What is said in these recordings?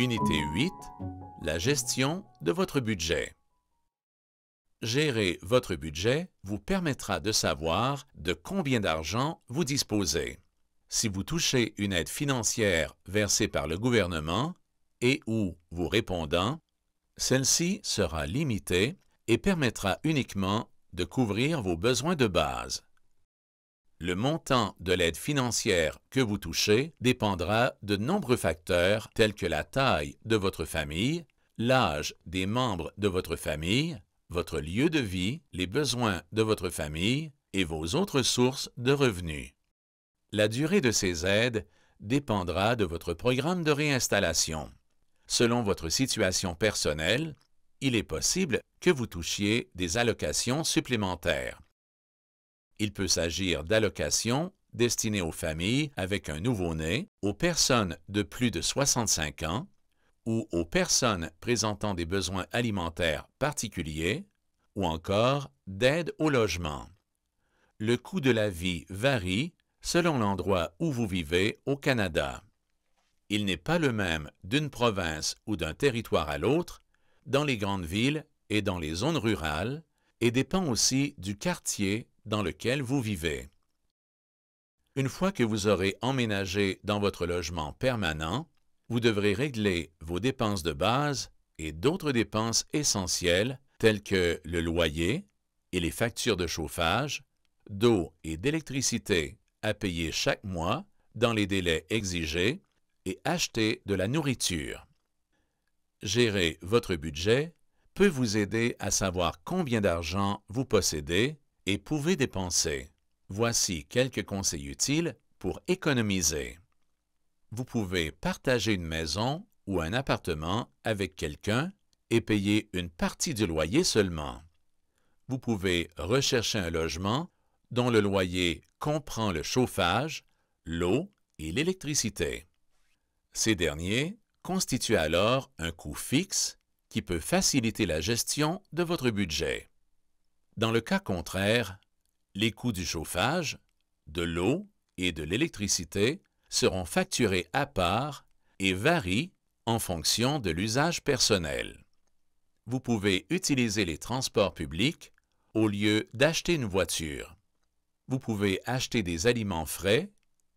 Unité 8. La gestion de votre budget. Gérer votre budget vous permettra de savoir de combien d'argent vous disposez. Si vous touchez une aide financière versée par le gouvernement et ou vous répondant, celle-ci sera limitée et permettra uniquement de couvrir vos besoins de base. Le montant de l'aide financière que vous touchez dépendra de nombreux facteurs tels que la taille de votre famille, l'âge des membres de votre famille, votre lieu de vie, les besoins de votre famille et vos autres sources de revenus. La durée de ces aides dépendra de votre programme de réinstallation. Selon votre situation personnelle, il est possible que vous touchiez des allocations supplémentaires. Il peut s'agir d'allocations destinées aux familles avec un nouveau-né, aux personnes de plus de 65 ans ou aux personnes présentant des besoins alimentaires particuliers ou encore d'aide au logement. Le coût de la vie varie selon l'endroit où vous vivez au Canada. Il n'est pas le même d'une province ou d'un territoire à l'autre, dans les grandes villes et dans les zones rurales, et dépend aussi du quartier dans lequel vous vivez. Une fois que vous aurez emménagé dans votre logement permanent, vous devrez régler vos dépenses de base et d'autres dépenses essentielles telles que le loyer et les factures de chauffage, d'eau et d'électricité à payer chaque mois dans les délais exigés et acheter de la nourriture. Gérer votre budget peut vous aider à savoir combien d'argent vous possédez et pouvez dépenser. Voici quelques conseils utiles pour économiser. Vous pouvez partager une maison ou un appartement avec quelqu'un et payer une partie du loyer seulement. Vous pouvez rechercher un logement dont le loyer comprend le chauffage, l'eau et l'électricité. Ces derniers constituent alors un coût fixe qui peut faciliter la gestion de votre budget. Dans le cas contraire, les coûts du chauffage, de l'eau et de l'électricité seront facturés à part et varient en fonction de l'usage personnel. Vous pouvez utiliser les transports publics au lieu d'acheter une voiture. Vous pouvez acheter des aliments frais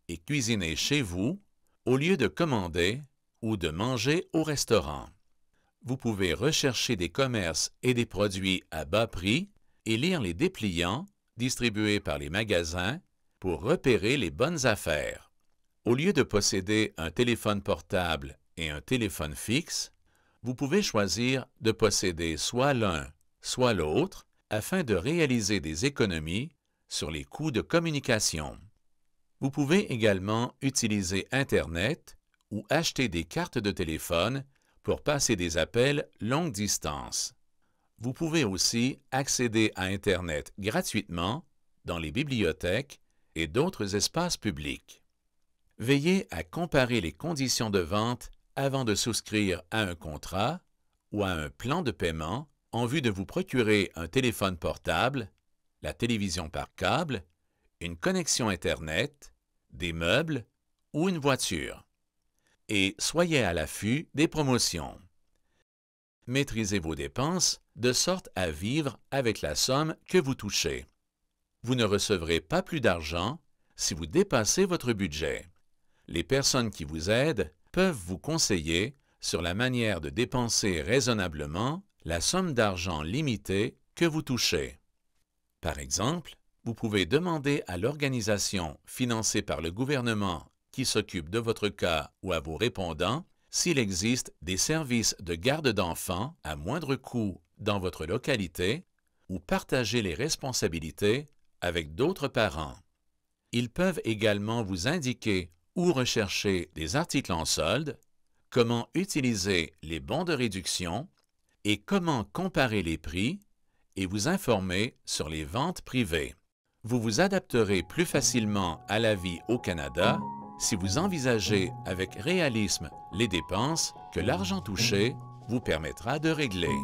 et cuisiner chez vous au lieu de commander ou de manger au restaurant. Vous pouvez rechercher des commerces et des produits à bas prix et lire les dépliants distribués par les magasins pour repérer les bonnes affaires. Au lieu de posséder un téléphone portable et un téléphone fixe, vous pouvez choisir de posséder soit l'un, soit l'autre, afin de réaliser des économies sur les coûts de communication. Vous pouvez également utiliser Internet ou acheter des cartes de téléphone pour passer des appels longue distance. Vous pouvez aussi accéder à Internet gratuitement dans les bibliothèques et d'autres espaces publics. Veillez à comparer les conditions de vente avant de souscrire à un contrat ou à un plan de paiement en vue de vous procurer un téléphone portable, la télévision par câble, une connexion Internet, des meubles ou une voiture. Et soyez à l'affût des promotions. Maîtrisez vos dépenses de sorte à vivre avec la somme que vous touchez. Vous ne recevrez pas plus d'argent si vous dépassez votre budget. Les personnes qui vous aident peuvent vous conseiller sur la manière de dépenser raisonnablement la somme d'argent limitée que vous touchez. Par exemple, vous pouvez demander à l'organisation financée par le gouvernement qui s'occupe de votre cas ou à vos répondants s'il existe des services de garde d'enfants à moindre coût dans votre localité ou partager les responsabilités avec d'autres parents. Ils peuvent également vous indiquer où rechercher des articles en solde, comment utiliser les bons de réduction et comment comparer les prix et vous informer sur les ventes privées. Vous vous adapterez plus facilement à la vie au Canada si vous envisagez avec réalisme les dépenses que l'argent touché vous permettra de régler.